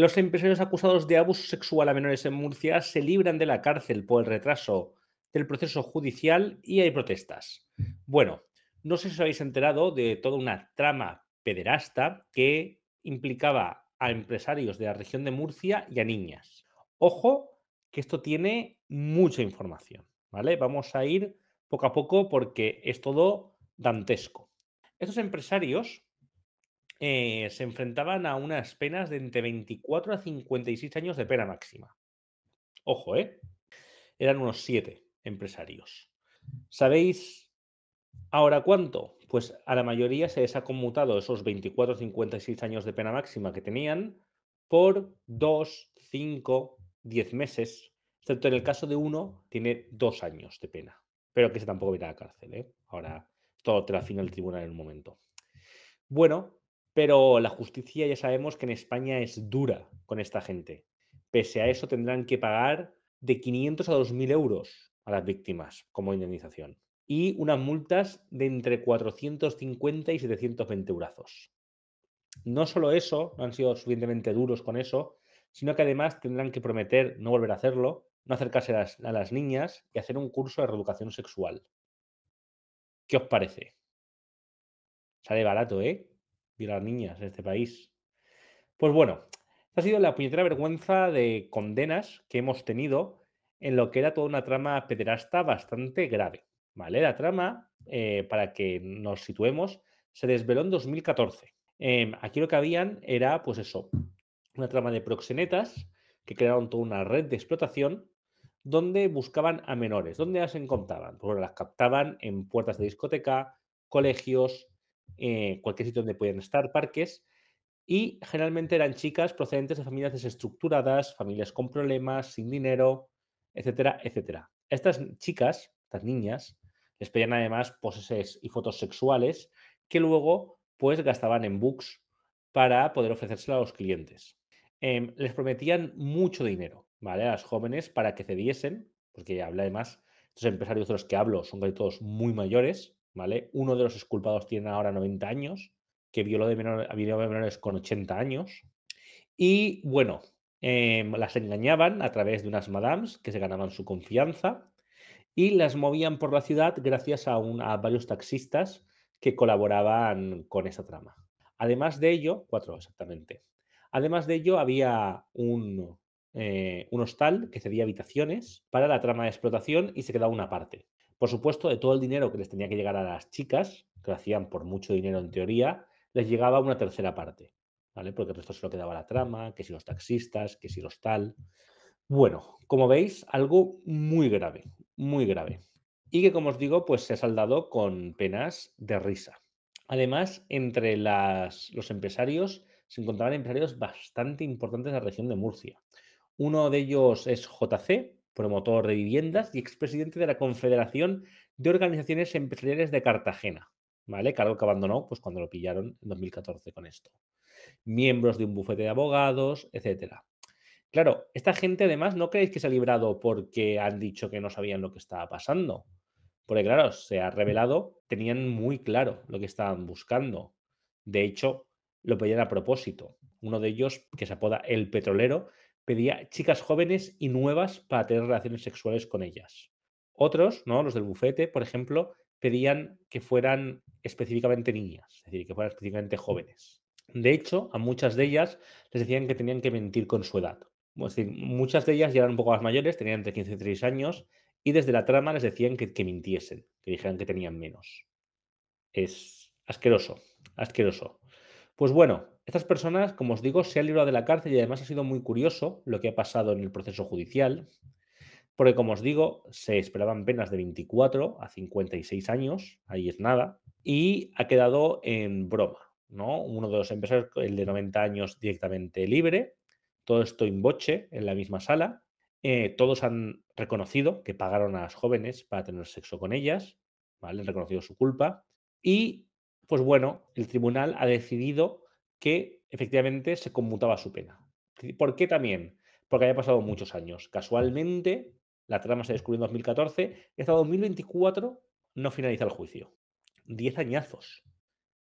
Los empresarios acusados de abuso sexual a menores en Murcia se libran de la cárcel por el retraso del proceso judicial y hay protestas. Bueno, no sé si os habéis enterado de toda una trama pederasta que implicaba a empresarios de la región de Murcia y a niñas. Ojo, que esto tiene mucha información, ¿vale? Vamos a ir poco a poco porque es todo dantesco. Estos empresarios eh, se enfrentaban a unas penas de entre 24 a 56 años de pena máxima. Ojo, ¿eh? Eran unos 7 empresarios. ¿Sabéis ahora cuánto? Pues a la mayoría se les ha conmutado esos 24 a 56 años de pena máxima que tenían por 2, 5, 10 meses, excepto en el caso de uno, tiene 2 años de pena. Pero que se tampoco irá a la cárcel, ¿eh? Ahora todo te la afina el tribunal en un momento. Bueno, pero la justicia ya sabemos que en España es dura con esta gente. Pese a eso tendrán que pagar de 500 a 2.000 euros a las víctimas como indemnización y unas multas de entre 450 y 720 euros. No solo eso, no han sido suficientemente duros con eso, sino que además tendrán que prometer no volver a hacerlo, no acercarse a las, niñas y hacer un curso de reeducación sexual. ¿Qué os parece? Sale barato, ¿eh? las niñas en este país. Pues bueno, ha sido la puñetera vergüenza de condenas que hemos tenido en lo que era toda una trama pederasta bastante grave. ¿vale? La trama, eh, para que nos situemos, se desveló en 2014. Em, aquí lo que habían era, pues eso, una trama de proxenetas que crearon toda una red de explotación donde buscaban a menores. ¿Dónde las encontraban? Pues bueno, las captaban en puertas de discoteca, colegios, eh, cualquier sitio donde podían estar, parques, y generalmente eran chicas procedentes de familias desestructuradas, familias con problemas, sin dinero, etcétera, etcétera. Estas chicas, estas niñas, les pedían además poseses y fotos sexuales que luego pues gastaban en books para poder ofrecérselo a los clientes. Em, les prometían mucho dinero, ¿vale? A las jóvenes para que cediesen, porque habla además, estos empresarios de los que hablo son casi todos muy mayores, uno de los esculpados tiene ahora 90 años, que violó de menores, con 80 años. Y bueno, em, las engañaban a través de unas madames que se ganaban su confianza y las movían por la ciudad gracias a, varios taxistas que colaboraban con esa trama. Además de ello, cuatro exactamente. Además de ello, había un, eh, un hostal que cedía habitaciones para la trama de explotación y se quedaba una parte. Por supuesto, de todo el dinero que les tenía que llegar a las chicas, que lo hacían por mucho dinero en teoría, les llegaba una tercera parte, ¿vale? Porque el resto se lo quedaba la trama, que si los taxistas, que si los tal. Bueno, como veis, algo muy grave, muy grave. Y que, como os digo, pues se ha saldado con penas de risa. Además, entre los empresarios se encontraban empresarios bastante importantes de la región de Murcia. Uno de ellos es JC, promotor de viviendas y expresidente de la Confederación de Organizaciones Empresariales de Cartagena, ¿vale? Cargo que abandonó pues, cuando lo pillaron en 2014 con esto. Miembros de un bufete de abogados, etcétera. Claro, esta gente además no creéis que se ha librado porque han dicho que no sabían lo que estaba pasando. Porque claro, se ha revelado, tenían muy claro lo que estaban buscando. De hecho, lo pedían a propósito. Uno de ellos, que se apoda El Petrolero, pedía chicas jóvenes y nuevas para tener relaciones sexuales con ellas. Otros, ¿no? los del bufete, por ejemplo, pedían que fueran específicamente niñas, es decir, que fueran específicamente jóvenes. De hecho, a muchas de ellas les decían que tenían que mentir con su edad. Es decir, muchas de ellas ya eran un poco más mayores, tenían entre 15 y 3 años, y desde la trama les decían que mintiesen, que dijeran que tenían menos. Es asqueroso, asqueroso. Pues bueno, estas personas, como os digo, se han librado de la cárcel y además ha sido muy curioso lo que ha pasado en el proceso judicial, porque como os digo, se esperaban penas de 24 a 56 años, ahí es nada, y ha quedado en broma, ¿no? Uno de los empresarios, el de 90 años, directamente libre, todo esto en boche, en la misma sala, eh, todos han reconocido que pagaron a las jóvenes para tener sexo con ellas, Han reconocido su culpa. Y, pues bueno, el tribunal ha decidido que efectivamente se conmutaba su pena. ¿Por qué también? Porque había pasado muchos años. Casualmente, la trama se descubrió en 2014 y hasta 2024 no finaliza el juicio. Diez añazos.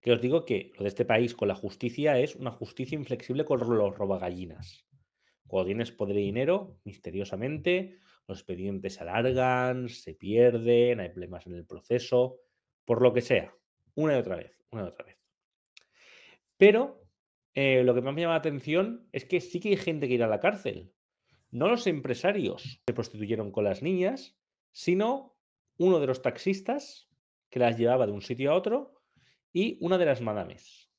Que os digo que lo de este país con la justicia es una justicia inflexible con los robagallinas. Cuando tienes poder y dinero, misteriosamente, los expedientes se alargan, se pierden, hay problemas en el proceso, por lo que sea. Una y otra vez, una y otra vez. Pero eh, lo que más me llama la atención es que sí que hay gente que irá a la cárcel. No los empresarios se prostituyeron con las niñas, sino uno de los taxistas que las llevaba de un sitio a otro y una de las madames,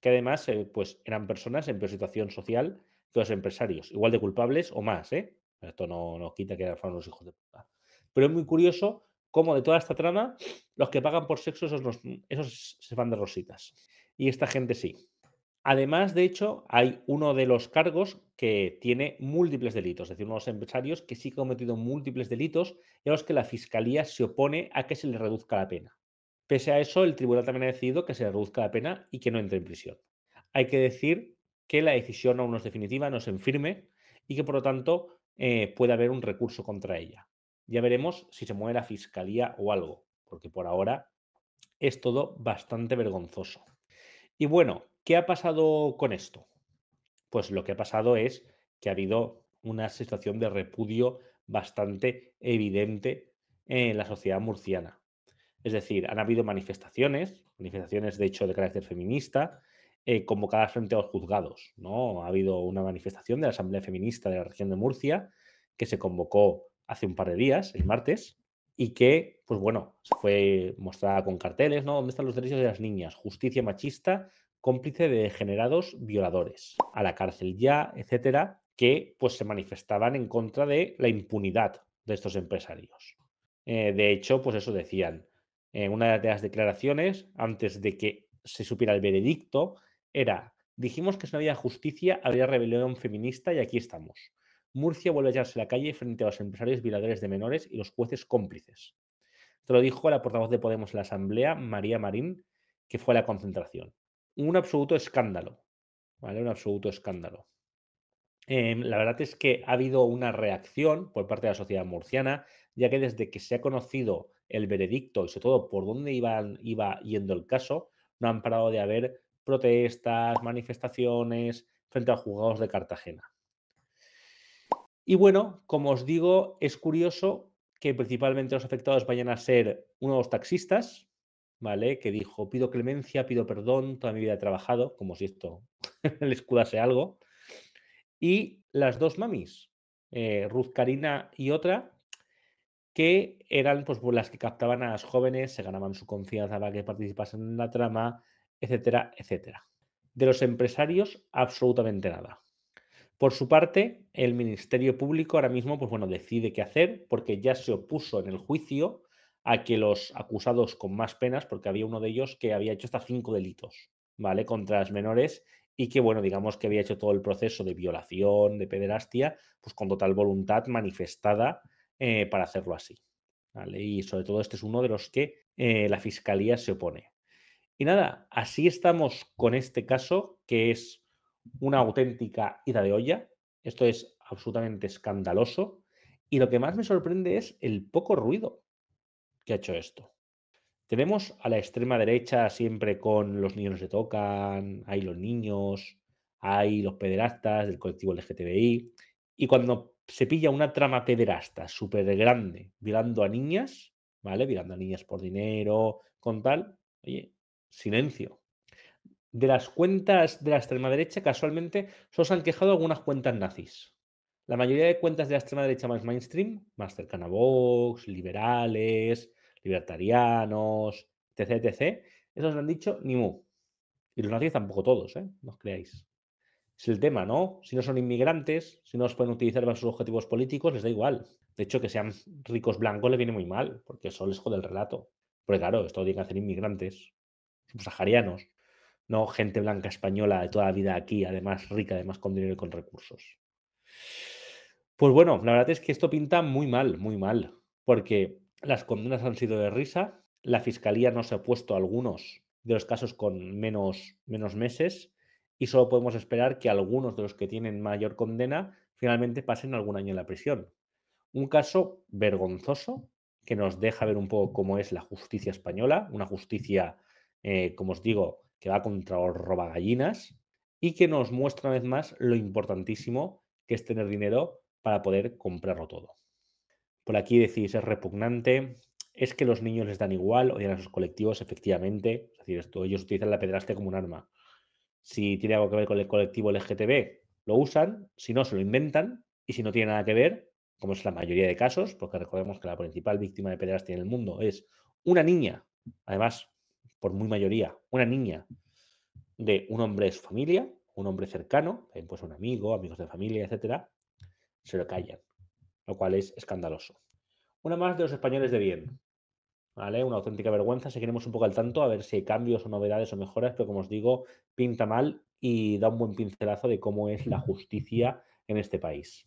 que además eh, pues eran personas en peor situación social que los empresarios, igual de culpables o más. ¿eh? Esto no, nos quita que eran los hijos de puta. Pero es muy curioso cómo de toda esta trama los que pagan por sexo, esos, esos se van de rositas. Y esta gente sí. Además, de hecho, hay uno de los cargos que tiene múltiples delitos, es decir, los empresarios que sí que ha cometido múltiples delitos y los que la fiscalía se opone a que se le reduzca la pena. Pese a eso, el tribunal también ha decidido que se le reduzca la pena y que no entre en prisión. Hay que decir que la decisión aún no es definitiva, no es en firme y que por lo tanto eh, puede haber un recurso contra ella. Ya veremos si se mueve la fiscalía o algo, porque por ahora es todo bastante vergonzoso. Y bueno, ¿Qué ha pasado con esto? Pues lo que ha pasado es que ha habido una situación de repudio bastante evidente en la sociedad murciana. Es decir, han habido manifestaciones, manifestaciones de hecho de carácter feminista, eh, convocadas frente a los juzgados. ¿no? Ha habido una manifestación de la Asamblea Feminista de la región de Murcia que se convocó hace un par de días, el martes, y que, pues bueno, fue mostrada con carteles, ¿no? ¿Dónde están los derechos de las niñas? Justicia machista cómplice de degenerados violadores, a la cárcel ya, etcétera, que pues se manifestaban en contra de la impunidad de estos empresarios. Eh, de hecho, pues eso decían. En eh, una de las declaraciones, antes de que se supiera el veredicto, era, dijimos que si no había justicia, habría rebelión feminista y aquí estamos. Murcia vuelve a echarse la calle frente a los empresarios violadores de menores y los jueces cómplices. Esto lo dijo la portavoz de Podemos en la Asamblea, María Marín, que fue a la concentración un absoluto escándalo, ¿vale? Un absoluto escándalo. Em, la verdad es que ha habido una reacción por parte de la sociedad murciana, ya que desde que se ha conocido el veredicto y sobre todo por dónde iban, iba yendo el caso, no han parado de haber protestas, manifestaciones frente a juzgados de Cartagena. Y bueno, como os digo, es curioso que principalmente los afectados vayan a ser unos taxistas, que dijo, pido clemencia, pido perdón, toda mi vida he trabajado, como si esto le escudase algo. Y las dos mamis, eh, Ruth Karina y otra, que eran pues, las que captaban a las jóvenes, se ganaban su confianza para que participasen en la trama, etcétera, etcétera. De los empresarios, absolutamente nada. Por su parte, el Ministerio Público ahora mismo, pues bueno, decide qué hacer, porque ya se opuso en el juicio a que los acusados con más penas, porque había uno de ellos que había hecho hasta cinco delitos, ¿vale? Contra las menores y que, bueno, digamos que había hecho todo el proceso de violación, de pederastia, pues con total voluntad manifestada eh, para hacerlo así, ¿vale? Y sobre todo este es uno de los que eh, la fiscalía se opone. Y nada, así estamos con este caso, que es una auténtica ida de olla. Esto es absolutamente escandaloso. Y lo que más me sorprende es el poco ruido que ha hecho esto. Tenemos a la extrema derecha siempre con los niños se tocan, hay los niños, hay los pederastas del colectivo LGTBI. Y cuando se pilla una trama pederasta súper grande, virando a niñas, ¿vale? Virando a niñas por dinero, con tal, oye, silencio. De las cuentas de la extrema derecha, casualmente, solo se han quejado algunas cuentas nazis. La mayoría de cuentas de la extrema derecha más mainstream, más cercana a Vox, liberales, libertarianos, etc., eso esos lo han dicho ni mu. Y los nazis tampoco todos, ¿eh? No os creáis. Es el tema, ¿no? Si no son inmigrantes, si no los pueden utilizar para sus objetivos políticos, les da igual. De hecho, que sean ricos blancos les viene muy mal, porque eso les jode el relato. Porque claro, esto tiene que hacer inmigrantes, saharianos, no gente blanca española de toda la vida aquí, además rica, además con dinero y con recursos. Pues bueno, la verdad es que esto pinta muy mal, muy mal, porque las condenas han sido de risa, la fiscalía no se ha puesto a algunos de los casos con menos, menos meses y solo podemos esperar que algunos de los que tienen mayor condena finalmente pasen algún año en la prisión. Un caso vergonzoso que nos deja ver un poco cómo es la justicia española, una justicia, eh, como os digo, que va contra los robagallinas y que nos muestra una vez más lo importantísimo que es tener dinero para poder comprarlo todo. Por aquí decís, es repugnante, es que los niños les dan igual, odian a sus colectivos, efectivamente. Es decir, ellos utilizan la pedrastia como un arma. Si tiene algo que ver con el colectivo LGTB, lo usan, si no, se lo inventan, y si no tiene nada que ver, como es la mayoría de casos, porque recordemos que la principal víctima de pedrastia en el mundo es una niña, además, por muy mayoría, una niña de un hombre de su familia, un hombre cercano, pues un amigo, amigos de familia, etcétera, se lo callan, lo cual es escandaloso. Una más de los españoles de bien. ¿Vale? Una auténtica vergüenza. Seguiremos un poco al tanto a ver si hay cambios o novedades o mejoras, pero como os digo, pinta mal y da un buen pincelazo de cómo es la justicia en este país.